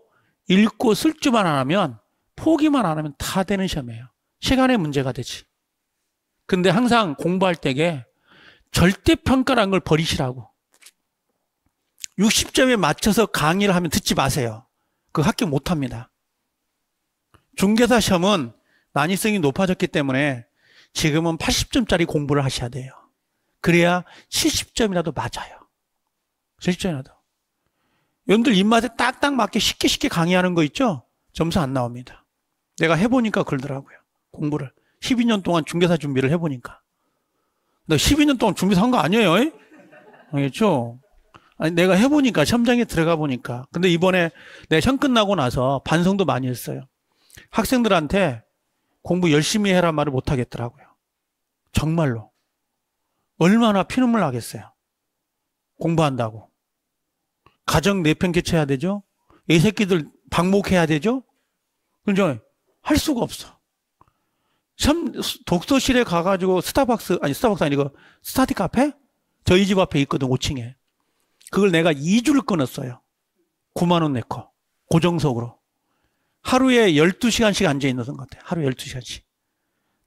S1: 읽고 쓸 줄만 안 하면 포기만 안 하면 다 되는 시험이에요. 시간의 문제가 되지. 근데 항상 공부할 때에 절대평가라는 걸 버리시라고. 60점에 맞춰서 강의를 하면 듣지 마세요. 그 합격 못합니다. 중개사 시험은 난이성이 높아졌기 때문에 지금은 80점짜리 공부를 하셔야 돼요. 그래야 70점이라도 맞아요. 70점이라도. 여러분들 입맛에 딱딱 맞게 쉽게 쉽게 강의하는 거 있죠? 점수 안 나옵니다. 내가 해보니까 그러더라고요. 공부를. 12년 동안 중개사 준비를 해보니까. 나 12년 동안 준비한 거 아니에요? 알겠죠? 아니, 내가 해보니까, 시험장에 들어가 보니까. 근데 이번에 내 시험 끝나고 나서 반성도 많이 했어요. 학생들한테 공부 열심히 해라 말을 못 하겠더라고요. 정말로. 얼마나 피눈물 나겠어요. 공부한다고. 가정 내팽개쳐야 되죠? 애 새끼들 방목해야 되죠? 그죠? 할 수가 없어. 참 독서실에 가가지고 스타벅스 아니 스타벅스 아니고 스타디 카페 저희 집 앞에 있거든 5층에 그걸 내가 2주를 끊었어요 9만 원 내고 고정석으로 하루에 12시간씩 앉아 있는 것 같아요 하루 12시간씩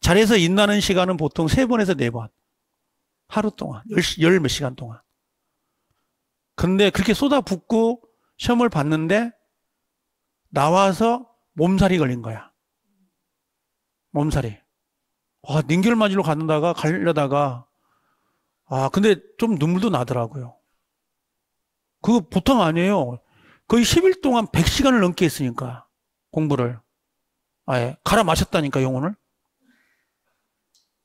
S1: 잘해서 인나는 시간은 보통 3번에서 4번 하루 동안 열 몇 시간 동안 근데 그렇게 쏟아붓고 시험을 봤는데 나와서 몸살이 걸린 거야 몸살이. 아, 링겔 맞으러 가다가 가려다가 아, 근데 좀 눈물도 나더라고요. 그거 보통 아니에요. 거의 10일 동안 100시간을 넘게 했으니까 공부를 아예 갈아 마셨다니까 영혼을.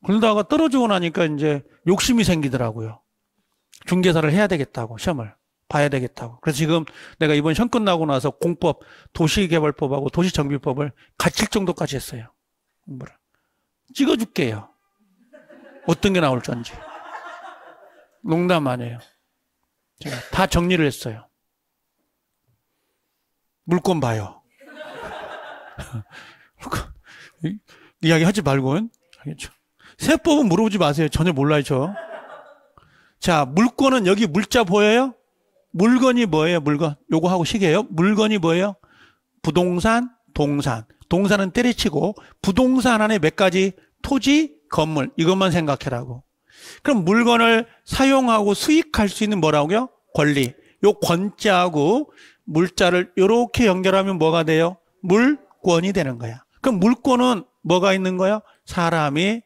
S1: 그러다가 떨어지고 나니까 이제 욕심이 생기더라고요. 중개사를 해야 되겠다고 시험을 봐야 되겠다고. 그래서 지금 내가 이번 시험 끝나고 나서 공법 도시개발법하고 도시정비법을 갖힐 정도까지 했어요. 뭐라. 찍어줄게요. 어떤 게 나올 건지. 농담 안 해요. 제가 다 정리를 했어요. 물건 봐요. 이야기 하지 말고는. 알겠죠. 세법은 물어보지 마세요. 전혀 몰라요, 저. 자, 물건은 여기 물자 보여요? 물건이 뭐예요, 물건? 요거 하고 시계요 물건이 뭐예요? 부동산, 동산. 동사는 때리치고 부동산 안에 몇 가지 토지, 건물 이것만 생각해라고. 그럼 물건을 사용하고 수익할 수 있는 뭐라고요? 권리. 요 권자하고 물자를 이렇게 연결하면 뭐가 돼요? 물권이 되는 거야. 그럼 물권은 뭐가 있는 거야? 사람이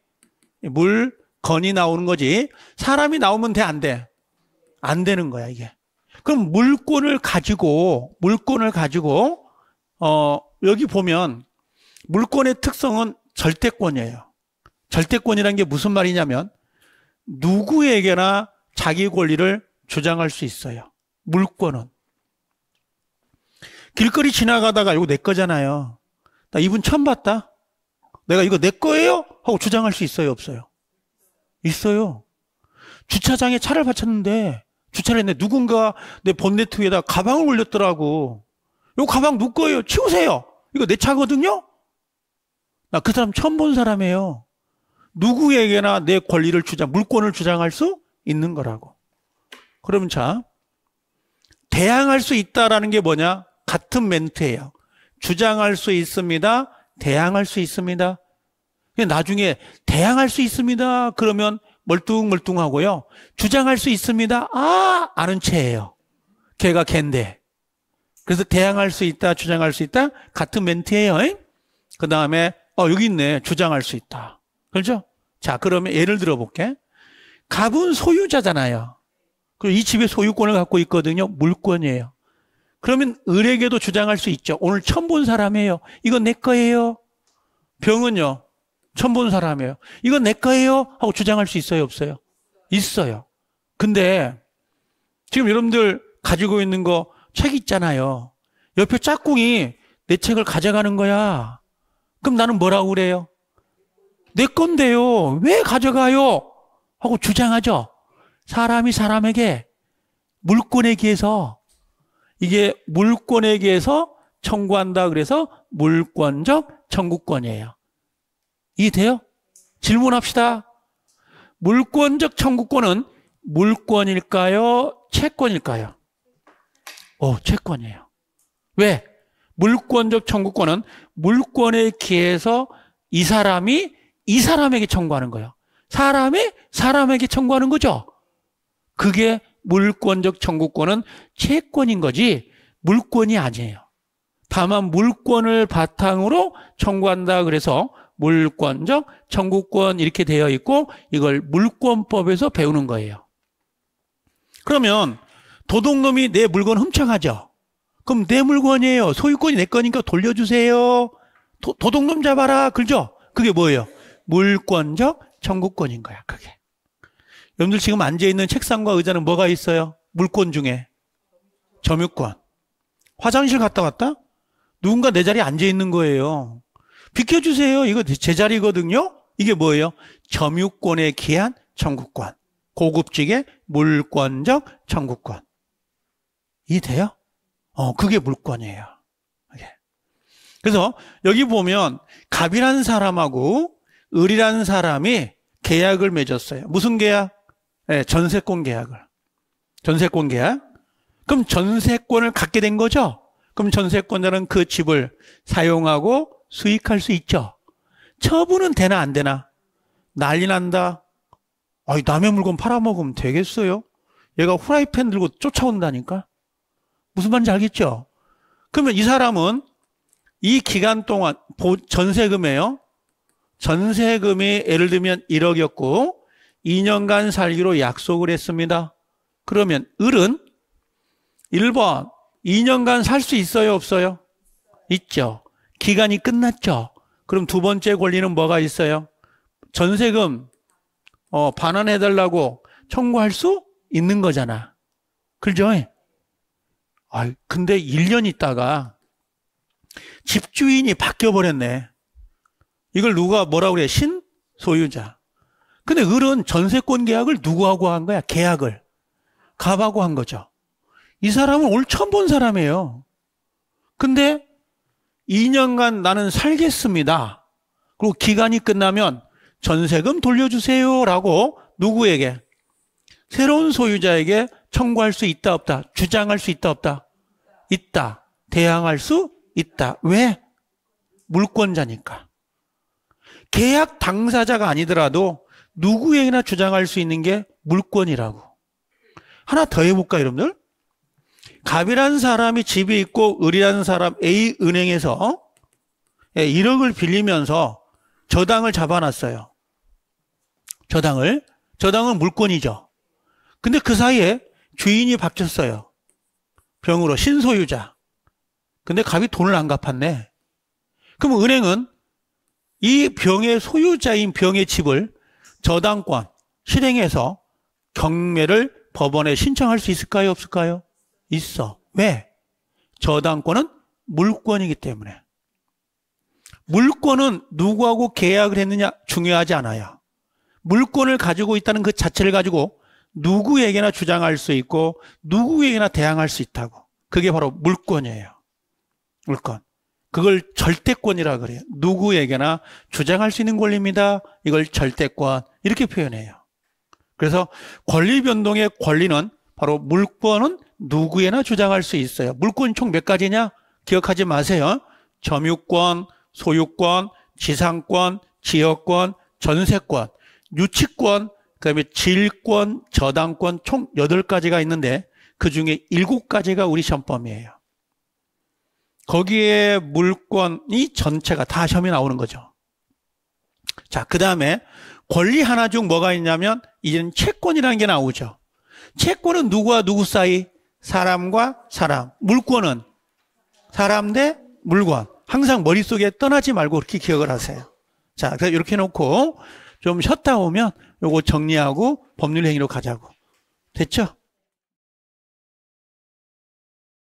S1: 물건이 나오는 거지. 사람이 나오면 돼, 안 돼? 안 되는 거야, 이게. 그럼 물권을 가지고 물권을 가지고 어 여기 보면 물권의 특성은 절대권이에요. 절대권이란게 무슨 말이냐면 누구에게나 자기 권리를 주장할 수 있어요. 물권은. 길거리 지나가다가 이거 내 거잖아요. 나 이분 처음 봤다. 내가 이거 내 거예요? 하고 주장할 수 있어요, 없어요? 있어요. 주차장에 차를 받쳤는데 주차를 했는데 누군가 내 본네트 위에다 가방을 올렸더라고. 요 가방 누 거예요? 치우세요. 이거 내 차거든요? 나그 사람 처음 본 사람이에요. 누구에게나 내 권리를 주장, 물권을 주장할 수 있는 거라고. 그러면 자, 대항할 수 있다라는 게 뭐냐? 같은 멘트예요. 주장할 수 있습니다. 대항할 수 있습니다. 나중에 대항할 수 있습니다. 그러면 멀뚱멀뚱하고요. 주장할 수 있습니다. 아, 아는 체예요. 걔가 걘데. 그래서 대항할 수 있다, 주장할 수 있다. 같은 멘트예요. 그 다음에 어, 여기 있네. 주장할 수 있다. 그렇죠? 자, 그러면 예를 들어 볼게. 갑은 소유자잖아요. 그리고 이 집의 소유권을 갖고 있거든요. 물권이에요. 그러면 을에게도 주장할 수 있죠. 오늘 처음 본 사람이에요. 이건 내 거예요. 병은요. 처음 본 사람이에요. 이건 내 거예요. 하고 주장할 수 있어요, 없어요? 있어요. 근데 지금 여러분들 가지고 있는 거 책 있잖아요. 옆에 짝꿍이 내 책을 가져가는 거야. 그럼 나는 뭐라고 그래요? 내 건데요. 왜 가져가요? 하고 주장하죠. 사람이 사람에게 물권에게서 이게 물권에게서 청구한다 그래서 물권적 청구권이에요. 이해 돼요? 질문합시다. 물권적 청구권은 물권일까요? 채권일까요? 어, 채권이에요. 왜? 물권적 청구권은 물권에 기해서 이 사람이 이 사람에게 청구하는 거예요. 사람이 사람에게 청구하는 거죠. 그게 물권적 청구권은 채권인 거지 물권이 아니에요. 다만 물권을 바탕으로 청구한다 그래서 물권적 청구권 이렇게 되어 있고 이걸 물권법에서 배우는 거예요. 그러면 도둑놈이 내 물건 훔쳐가죠. 그럼 내 물건이에요. 소유권이 내 거니까 돌려주세요. 도, 도둑놈 잡아라. 그죠? 그게 뭐예요? 물권적 청구권인 거야, 그게. 여러분들 지금 앉아있는 책상과 의자는 뭐가 있어요? 물권 중에. 점유권. 화장실 갔다 왔다? 누군가 내 자리에 앉아있는 거예요. 비켜주세요. 이거 제 자리거든요? 이게 뭐예요? 점유권에 기한 청구권. 고급직의 물권적 청구권. 이해돼요? 어, 그게 물권이에요. 그래서 여기 보면 갑이라는 사람하고 을이라는 사람이 계약을 맺었어요. 무슨 계약? 네, 전세권 계약을. 전세권 계약. 그럼 전세권을 갖게 된 거죠? 그럼 전세권자는 그 집을 사용하고 수익할 수 있죠? 처분은 되나 안 되나? 난리 난다. 아이, 남의 물건 팔아먹으면 되겠어요? 얘가 후라이팬 들고 쫓아온다니까? 무슨 말인지 알겠죠? 그러면 이 사람은 이 기간 동안 전세금에요. 이 전세금이 예를 들면 1억이었고 2년간 살기로 약속을 했습니다. 그러면 을은 1번 2년간 살 수 있어요 없어요? 있죠. 기간이 끝났죠. 그럼 두 번째 권리는 뭐가 있어요? 전세금 어, 반환해달라고 청구할 수 있는 거잖아. 그죠? 아, 근데 1년 있다가 집주인이 바뀌어버렸네. 이걸 누가 뭐라 고 그래? 신? 소유자. 근데 을은 전세권 계약을 누구하고 한 거야? 계약을. 갑하고 한 거죠. 이 사람은 올 처음 본 사람이에요. 근데 2년간 나는 살겠습니다. 그리고 기간이 끝나면 전세금 돌려주세요라고 누구에게? 새로운 소유자에게 청구할 수 있다 없다. 주장할 수 있다 없다. 있다. 대항할 수 있다. 왜? 물권자니까. 계약 당사자가 아니더라도 누구에게나 주장할 수 있는 게 물권이라고. 하나 더 해볼까, 여러분들? 갑이라는 사람이 집이 있고 을이라는 사람 A 은행에서 1억을 예, 빌리면서 저당을 잡아놨어요. 저당을. 저당은 물권이죠. 근데 그 사이에 주인이 바뀌었어요. 병으로 신소유자. 근데 갑이 돈을 안 갚았네. 그럼 은행은 이 병의 소유자인 병의 집을 저당권 실행해서 경매를 법원에 신청할 수 있을까요? 없을까요? 있어. 왜? 저당권은 물권이기 때문에. 물권은 누구하고 계약을 했느냐 중요하지 않아요. 물권을 가지고 있다는 그 자체를 가지고 누구에게나 주장할 수 있고 누구에게나 대항할 수 있다고. 그게 바로 물권이에요. 물권. 그걸 절대권이라 그래요. 누구에게나 주장할 수 있는 권리입니다. 이걸 절대권 이렇게 표현해요. 그래서 권리 변동의 권리는 바로 물권은 누구에나 주장할 수 있어요. 물권 총 몇 가지냐? 기억하지 마세요. 점유권, 소유권, 지상권, 지역권, 전세권, 유치권, 그다음에 질권, 저당권 총 8가지가 있는데 그중에 7가지가 우리 시험범위에요 거기에 물권이 전체가 다 시험에 나오는 거죠. 자, 그다음에 권리 하나 중 뭐가 있냐면 이제는 채권이라는 게 나오죠. 채권은 누구와 누구 사이? 사람과 사람. 물권은 사람 대물권 항상 머릿속에 떠나지 말고 그렇게 기억을 하세요. 자, 그래서 이렇게 놓고 좀 쉬었다 오면 요거 정리하고 법률 행위로 가자고. 됐죠?